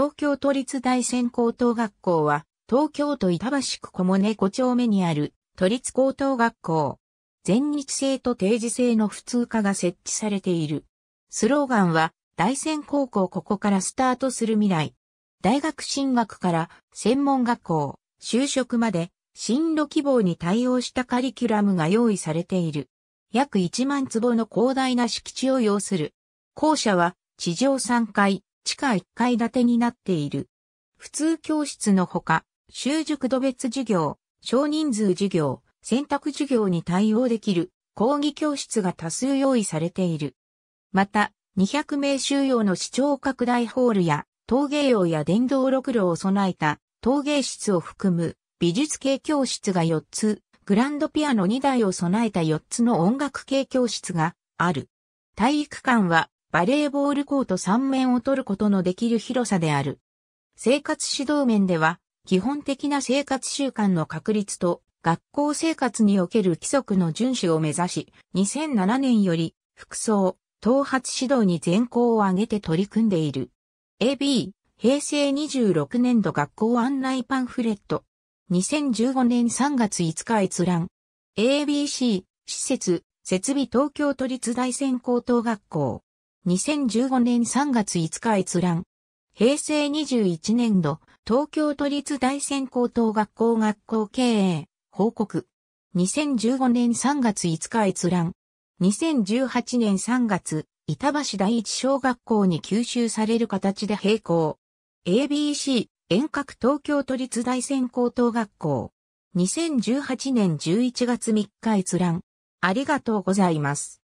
東京都立大専高等学校は、東京都板橋区小胸5丁目にある都立高等学校。全日制と定時制の普通科が設置されている。スローガンは、大専高校ここからスタートする未来。大学進学から専門学校、就職まで進路希望に対応したカリキュラムが用意されている。約1万坪の広大な敷地を要する。校舎は地上3階、地下1階建てになっている。普通教室のほか、習熟度別授業、少人数授業、選択授業に対応できる講義教室が多数用意されている。また、200名収容の視聴拡大ホールや陶芸用や電動ろくろを備えた陶芸室を含む美術系教室が4つ、グランドピアノ2台を備えた4つの音楽系教室がある。体育館はバレーボールコート3面を取ることのできる広さである。生活指導面では、基本的な生活習慣の確立と、学校生活における規則の遵守を目指し、2007年より、服装、頭髪指導に全校を挙げて取り組んでいる。AB、平成26年度学校案内パンフレット。2015年3月5日閲覧。ABC、施設、設備東京都立大専高等学校。2015年3月5日閲覧。平成21年度、東京都立大専高等学校学校経営、報告。2015年3月5日閲覧。2018年3月、板橋第一小学校に吸収される形で並行。ABC、遠隔東京都立大専高等学校。2018年11月3日閲覧。ありがとうございます。